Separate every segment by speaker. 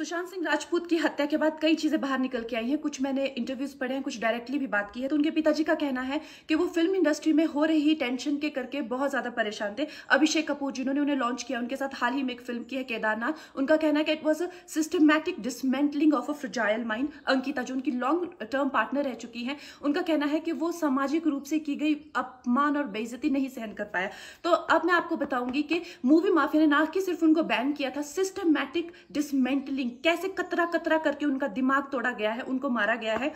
Speaker 1: सुशांत सिंह राजपूत की हत्या के बाद कई चीजें बाहर निकल के आई हैं कुछ मैंने इंटरव्यूज पढ़े हैं कुछ डायरेक्टली भी बात की है तो उनके पिताजी का कहना है कि वो फिल्म इंडस्ट्री में हो रही टेंशन के करके बहुत ज्यादा परेशान थे अभिषेक कपूर जिन्होंने उन्हें लॉन्च किया उनके साथ हाल ही में एक फिल्म की है केदारनाथ उनका कहना है कि it was a systematic dismantling of a fragile mind Ankita जो उनकी लॉन्ग टर्म पार्टनर रह चुकी है उनका कहना है कि वो सामाजिक रूप से की गई अपमान और बेइज्जती नहीं सहन कर पाया तो अब मैं आपको बताऊंगी कि मूवी माफिया ने ना कि सिर्फ उनको बैन किया था सिस्टमैटिक डिसमेंटलिंग कैसे कतरा कतरा करके उनका दिमाग तोड़ा गया है उनको मारा गया है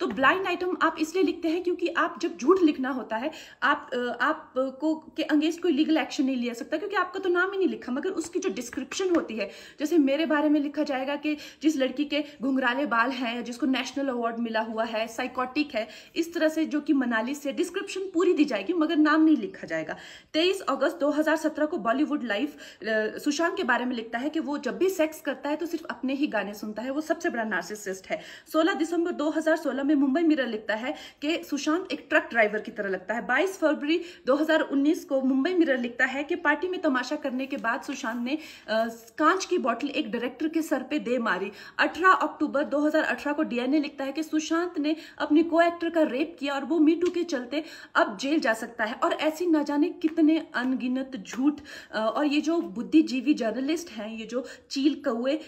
Speaker 1: तो ब्लाइंड आइटम आप इसलिए लिखते हैं क्योंकि आप जब झूठ लिखना होता है आप आपको के अंगेंस्ट कोई लीगल एक्शन नहीं लिया सकता क्योंकि आपका तो नाम ही नहीं लिखा मगर उसकी जो डिस्क्रिप्शन होती है जैसे मेरे बारे में लिखा जाएगा कि जिस लड़की के घुंघराले बाल हैं जिसको नेशनल अवार्ड मिला हुआ है साइकोटिक है इस तरह से जो कि मनाली से डिस्क्रिप्शन पूरी दी जाएगी मगर नाम नहीं लिखा जाएगा तेईस अगस्त दो को बॉलीवुड लाइफ सुशांत के बारे में लिखता है कि वो जब भी सेक्स करता है तो सिर्फ अपने ही गाने सुनता है वो सबसे बड़ा नार्सिसिस्ट है 16 दिसंबर 2016 में मुंबई मिरर लिखता है कि सुशांत एक ट्रक ड्राइवर की तरह लगता है 22 फरवरी 2019 को मुंबई मिरर लिखता है कि पार्टी में तमाशा करने के बाद सुशांत ने कांच की बॉटल एक डायरेक्टर के सर पे दे मारी 18 अक्टूबर 2018 को डीएनए लिखता है कि सुशांत ने अपने को एक्टर का रेप किया और वो मीटू के चलते अब जेल जा सकता है और ऐसी ना जाने कितने अनगिनत झूठ और ये जो बुद्धिजीवी जर्नलिस्ट हैं ये जो चील कौए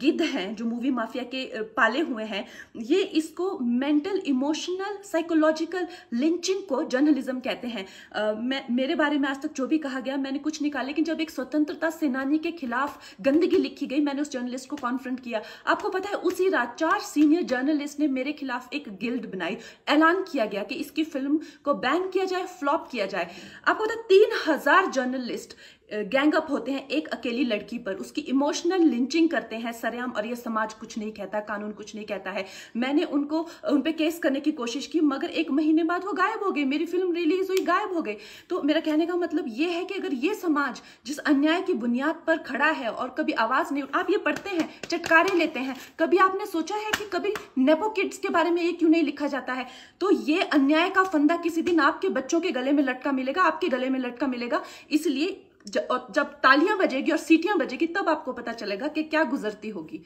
Speaker 1: गिद्ध हैं जो मूवी माफिया के पाले हुए हैं ये इसको मेंटल इमोशनल साइकोलॉजिकल लिंचिंग को जर्नलिज्म कहते हैं मेरे बारे में आज तक जो भी कहा गया मैंने कुछ निकाला लेकिन जब एक स्वतंत्रता सेनानी के खिलाफ गंदगी लिखी गई मैंने उस जर्नलिस्ट को कॉन्फ्रेंट किया आपको पता है उसी रात चार सीनियर जर्नलिस्ट ने मेरे खिलाफ एक गिल्ड बनाई ऐलान किया गया कि इसकी फिल्म को बैन किया जाए फ्लॉप किया जाए आपको पता तीन हजार जर्नलिस्ट गैंग अप होते हैं एक अकेली लड़की पर उसकी इमोशनल लिंचिंग करते हैं सरेआम और ये समाज कुछ नहीं कहता कानून कुछ नहीं कहता है मैंने उनको उन पर केस करने की कोशिश की मगर एक महीने बाद वो गायब हो गई मेरी फिल्म रिलीज हुई गायब हो गई तो मेरा कहने का मतलब ये है कि अगर ये समाज जिस अन्याय की बुनियाद पर खड़ा है और कभी आवाज़ नहीं आप ये पढ़ते हैं चटकारे लेते हैं कभी आपने सोचा है कि कभी नेपो किड्स के बारे में ये क्यों नहीं लिखा जाता है तो ये अन्याय का फंदा किसी दिन आपके बच्चों के गले में लटका मिलेगा आपके गले में लटका मिलेगा इसलिए जब तालियां बजेगी और सीटियां बजेगी तब आपको पता चलेगा कि क्या गुजरती होगी